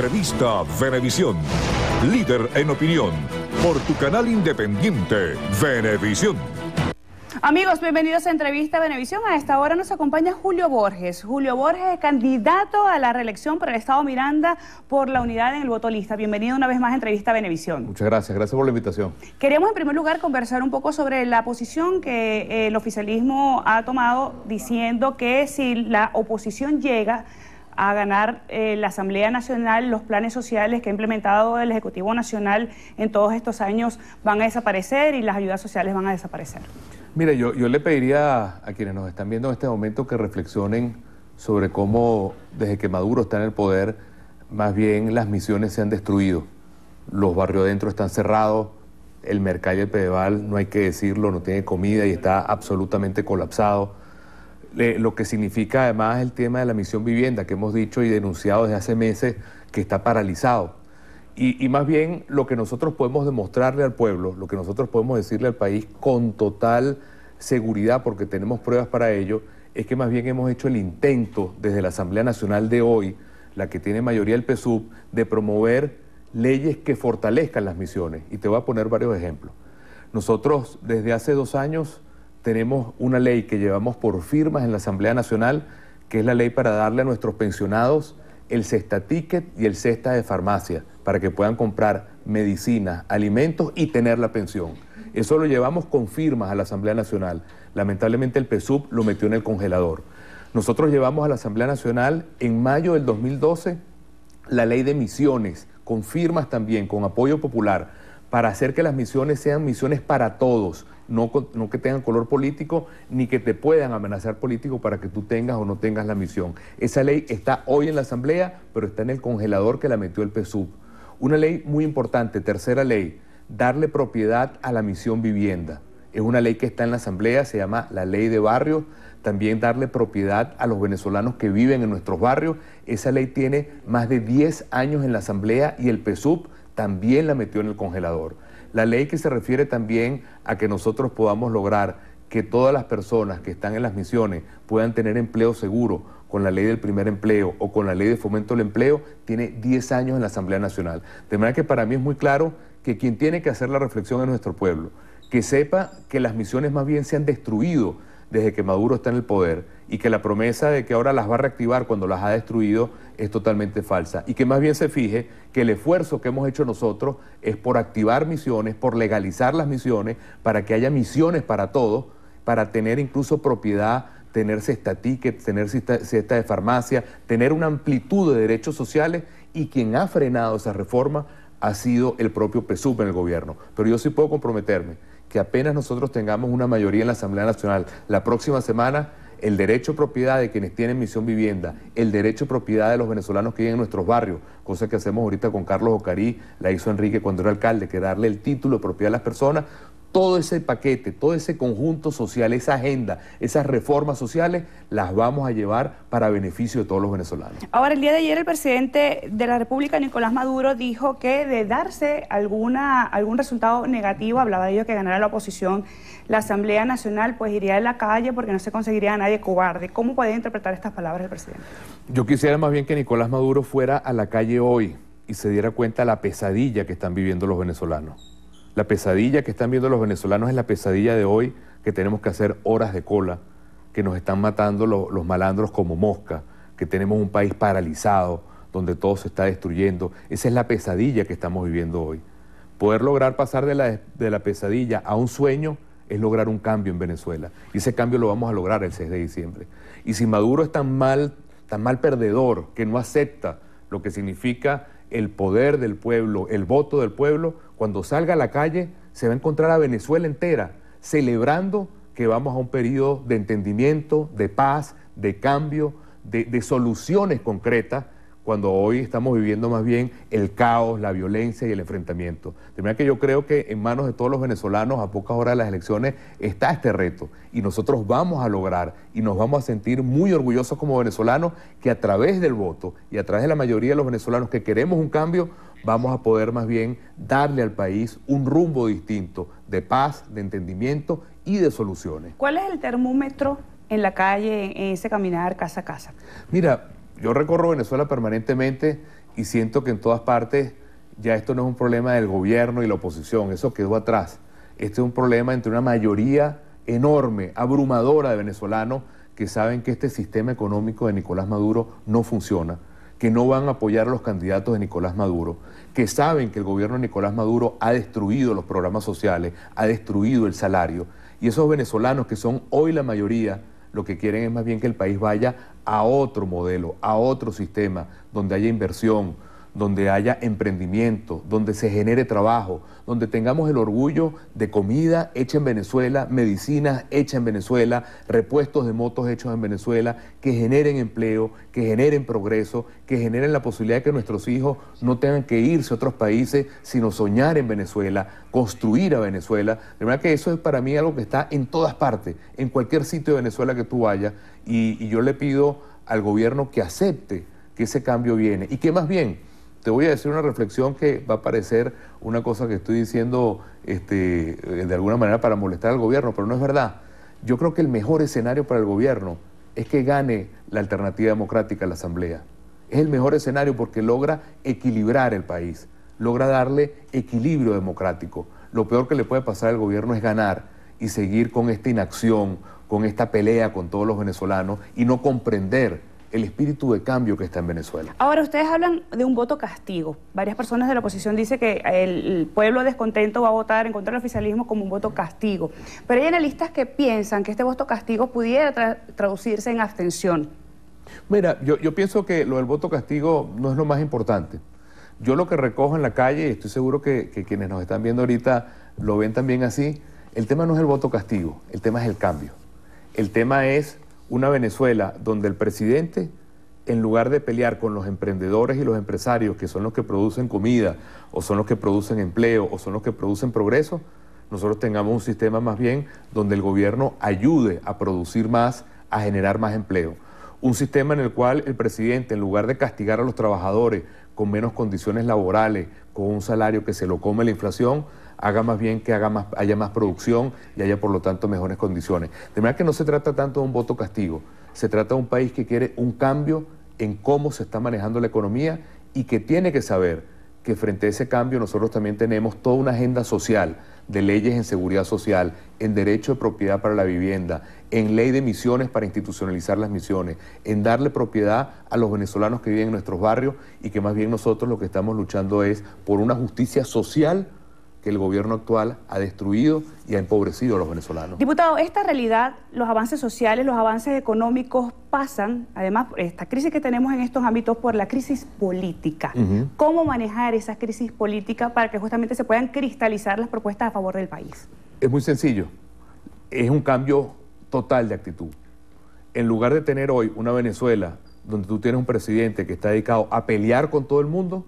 Entrevista Venevisión. Líder en opinión. Por tu canal independiente, Venevisión. Amigos, bienvenidos a Entrevista Venevisión. A esta hora nos acompaña Julio Borges. Julio Borges, candidato a la reelección por el Estado Miranda por la unidad en el voto lista. Bienvenido una vez más a Entrevista Venevisión. Muchas gracias, gracias por la invitación. Queremos en primer lugar conversar un poco sobre la posición que eh, el oficialismo ha tomado diciendo que si la oposición llega a ganar eh, la Asamblea Nacional, los planes sociales que ha implementado el Ejecutivo Nacional en todos estos años van a desaparecer y las ayudas sociales van a desaparecer. Mire, yo, yo le pediría a quienes nos están viendo en este momento que reflexionen sobre cómo desde que Maduro está en el poder, más bien las misiones se han destruido. Los barrios adentro están cerrados, el mercado el Pedeval, no hay que decirlo, no tiene comida y está absolutamente colapsado lo que significa además el tema de la misión vivienda, que hemos dicho y denunciado desde hace meses que está paralizado. Y, y más bien lo que nosotros podemos demostrarle al pueblo, lo que nosotros podemos decirle al país con total seguridad, porque tenemos pruebas para ello, es que más bien hemos hecho el intento desde la Asamblea Nacional de hoy, la que tiene mayoría el PSUV, de promover leyes que fortalezcan las misiones. Y te voy a poner varios ejemplos. Nosotros desde hace dos años tenemos una ley que llevamos por firmas en la Asamblea Nacional, que es la ley para darle a nuestros pensionados el cesta ticket y el cesta de farmacia, para que puedan comprar medicinas, alimentos y tener la pensión. Eso lo llevamos con firmas a la Asamblea Nacional. Lamentablemente el PSUV lo metió en el congelador. Nosotros llevamos a la Asamblea Nacional en mayo del 2012 la ley de misiones, con firmas también, con apoyo popular, para hacer que las misiones sean misiones para todos, no, que tengan color político ni que te puedan amenazar político para que tú tengas o no tengas la misión. Esa ley está hoy en la Asamblea, pero está en el congelador que la metió el PSUV. Una ley muy importante, tercera ley, darle propiedad a la misión vivienda. Es una ley que está en la Asamblea, se llama la ley de barrios. También darle propiedad a los venezolanos que viven en nuestros barrios. Esa ley tiene más de 10 años en la Asamblea y el PSUV también la metió en el congelador. La ley que se refiere también a que nosotros podamos lograr que todas las personas que están en las misiones puedan tener empleo seguro con la ley del primer empleo o con la ley de fomento del empleo, tiene 10 años en la Asamblea Nacional. De manera que para mí es muy claro que quien tiene que hacer la reflexión es nuestro pueblo, que sepa que las misiones más bien se han destruido desde que Maduro está en el poder y que la promesa de que ahora las va a reactivar cuando las ha destruido es totalmente falsa. Y que más bien se fije que el esfuerzo que hemos hecho nosotros es por activar misiones, por legalizar las misiones, para que haya misiones para todos, para tener incluso propiedad tener cesta ticket, tener cesta, de farmacia, tener una amplitud de derechos sociales y quien ha frenado esa reforma ha sido el propio PSUV en el gobierno. Pero yo sí puedo comprometerme que apenas nosotros tengamos una mayoría en la Asamblea Nacional la próxima semana, el derecho a propiedad de quienes tienen misión vivienda, el derecho a propiedad de los venezolanos que viven en nuestros barrios, cosa que hacemos ahorita con Carlos Ocarí, la hizo Enrique cuando era alcalde, que darle el título de propiedad a las personas, todo ese paquete, todo ese conjunto social, esa agenda, esas reformas sociales, las vamos a llevar para beneficio de todos los venezolanos. Ahora, el día de ayer el presidente de la República, Nicolás Maduro, dijo que de darse alguna, algún resultado negativo, hablaba de ello que ganara la oposición, la Asamblea Nacional pues iría a la calle porque no se conseguiría a nadie cobarde. ¿Cómo puede interpretar estas palabras el presidente? Yo quisiera más bien que Nicolás Maduro fuera a la calle hoy y se diera cuenta de la pesadilla que están viviendo los venezolanos. La pesadilla que están viendo los venezolanos es la pesadilla de hoy, que tenemos que hacer horas de cola, que nos están matando los, malandros como mosca, que tenemos un país paralizado, donde todo se está destruyendo. Esa es la pesadilla que estamos viviendo hoy. Poder lograr pasar de la, de la pesadilla a un sueño es lograr un cambio en Venezuela. Y ese cambio lo vamos a lograr el 6 de diciembre. Y si Maduro es tan mal, tan mal perdedor, que no acepta lo que significa el poder del pueblo, el voto del pueblo, cuando salga a la calle se va a encontrar a Venezuela entera celebrando que vamos a un periodo de entendimiento, de paz, de cambio, de, de soluciones concretas cuando hoy estamos viviendo más bien el caos, la violencia y el enfrentamiento. De manera que yo creo que en manos de todos los venezolanos, a pocas horas de las elecciones, está este reto y nosotros vamos a lograr y nos vamos a sentir muy orgullosos como venezolanos que a través del voto y a través de la mayoría de los venezolanos que queremos un cambio, vamos a poder más bien darle al país un rumbo distinto de paz, de entendimiento y de soluciones. ¿Cuál es el termómetro en la calle, en ese caminar casa a casa? Mira, yo recorro Venezuela permanentemente y siento que en todas partes ya esto no es un problema del gobierno y la oposición, eso quedó atrás. Este es un problema entre una mayoría enorme, abrumadora de venezolanos que saben que este sistema económico de Nicolás Maduro no funciona, que no van a apoyar a los candidatos de Nicolás Maduro, que saben que el gobierno de Nicolás Maduro ha destruido los programas sociales, ha destruido el salario. Y esos venezolanos que son hoy la mayoría, lo que quieren es más bien que el país vaya a otro modelo, a otro sistema, donde haya inversión, donde haya emprendimiento, donde se genere trabajo, donde tengamos el orgullo de comida hecha en Venezuela, medicinas hechas en Venezuela, repuestos de motos hechos en Venezuela, que generen empleo, que generen progreso, que generen la posibilidad de que nuestros hijos no tengan que irse a otros países, sino soñar en Venezuela, construir a Venezuela. De verdad que eso es para mí algo que está en todas partes, en cualquier sitio de Venezuela que tú vayas, y, y yo le pido al gobierno que acepte que ese cambio viene y que más bien te voy a decir una reflexión que va a parecer una cosa que estoy diciendo este, eh, de alguna manera para molestar al gobierno, pero no es verdad. Yo creo que el mejor escenario para el gobierno es que gane la alternativa democrática a la Asamblea. Es el mejor escenario porque logra equilibrar el país, logra darle equilibrio democrático. Lo peor que le puede pasar al gobierno es ganar y seguir con esta inacción, con esta pelea con todos los venezolanos y no comprender el espíritu de cambio que está en Venezuela. Ahora, ustedes hablan de un voto castigo. Varias personas de la oposición dicen que el pueblo descontento va a votar en contra del oficialismo como un voto castigo. Pero hay analistas que piensan que este voto castigo pudiera traducirse en abstención. Mira, yo, pienso que lo del voto castigo no es lo más importante. Yo lo que recojo en la calle, y estoy seguro que quienes nos están viendo ahorita lo ven también así, el tema no es el voto castigo, el tema es el cambio. El tema es una Venezuela donde el presidente, en lugar de pelear con los emprendedores y los empresarios, que son los que producen comida, o son los que producen empleo, o son los que producen progreso, nosotros tengamos un sistema más bien donde el gobierno ayude a producir más, a generar más empleo. Un sistema en el cual el presidente, en lugar de castigar a los trabajadores con menos condiciones laborales, con un salario que se lo come la inflación, haga más bien que haga más, haya más producción y haya por lo tanto mejores condiciones. De manera que no se trata tanto de un voto castigo, se trata de un país que quiere un cambio en cómo se está manejando la economía y que tiene que saber que frente a ese cambio nosotros también tenemos toda una agenda social de leyes en seguridad social, en derecho de propiedad para la vivienda, en ley de misiones para institucionalizar las misiones, en darle propiedad a los venezolanos que viven en nuestros barrios y que más bien nosotros lo que estamos luchando es por una justicia social el gobierno actual ha destruido y ha empobrecido a los venezolanos. Diputado, esta realidad, los avances sociales, los avances económicos pasan, además, esta crisis que tenemos en estos ámbitos por la crisis política. ¿Cómo manejar esa crisis política para que justamente se puedan cristalizar las propuestas a favor del país? Es muy sencillo. Es un cambio total de actitud. En lugar de tener hoy una Venezuela donde tú tienes un presidente que está dedicado a pelear con todo el mundo,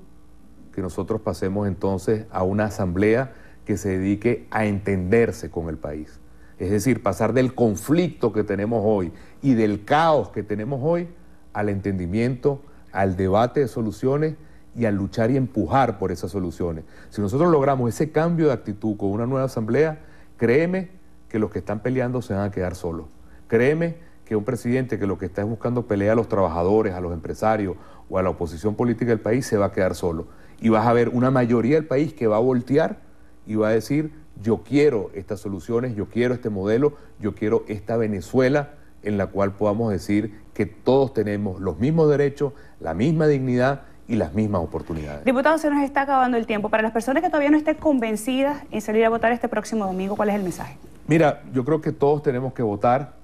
nosotros pasemos entonces a una asamblea que se dedique a entenderse con el país. Es decir, pasar del conflicto que tenemos hoy y del caos que tenemos hoy al entendimiento, al debate de soluciones y al luchar y empujar por esas soluciones. Si nosotros logramos ese cambio de actitud con una nueva asamblea, créeme que los que están peleando se van a quedar solos. Créeme que un presidente que lo que está es buscando pelea a los trabajadores, a los empresarios o a la oposición política del país se va a quedar solo y vas a ver una mayoría del país que va a voltear y va a decir, yo quiero estas soluciones, yo quiero este modelo, yo quiero esta Venezuela en la cual podamos decir que todos tenemos los mismos derechos, la misma dignidad y las mismas oportunidades. Diputado, se nos está acabando el tiempo. Para las personas que todavía no estén convencidas en salir a votar este próximo domingo, ¿cuál es el mensaje? Mira, yo creo que todos tenemos que votar.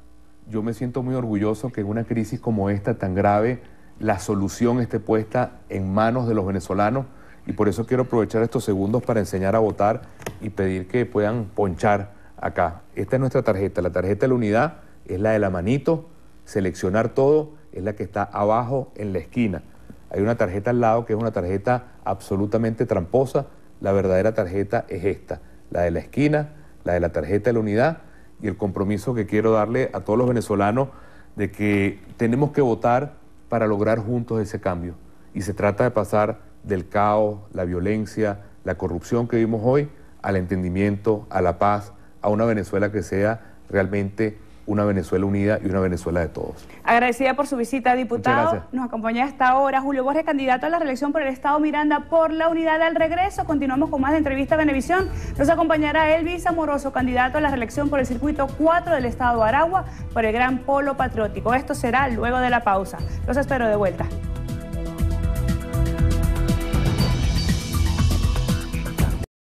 Yo me siento muy orgulloso que en una crisis como esta tan grave, la solución esté puesta en manos de los venezolanos y por eso quiero aprovechar estos segundos para enseñar a votar y pedir que puedan ponchar acá. Esta es nuestra tarjeta. La tarjeta de la unidad es la de la manito. Seleccionar todo es la que está abajo en la esquina. Hay una tarjeta al lado que es una tarjeta absolutamente tramposa. La verdadera tarjeta es esta, la de la esquina, la de la tarjeta de la unidad y el compromiso que quiero darle a todos los venezolanos de que tenemos que votar para lograr juntos ese cambio. Y se trata de pasar del caos, la violencia, la corrupción que vimos hoy, al entendimiento, a la paz, a una Venezuela que sea realmente una Venezuela unida y una Venezuela de todos. Agradecida por su visita, diputado. Nos acompaña hasta ahora Julio Borges, candidato a la reelección por el Estado Miranda por la unidad al regreso. Continuamos con más de entrevista a Venevisión. Nos acompañará Elvis Amoroso, candidato a la reelección por el circuito 4 del Estado Aragua por el Gran Polo Patriótico. Esto será luego de la pausa. Los espero de vuelta.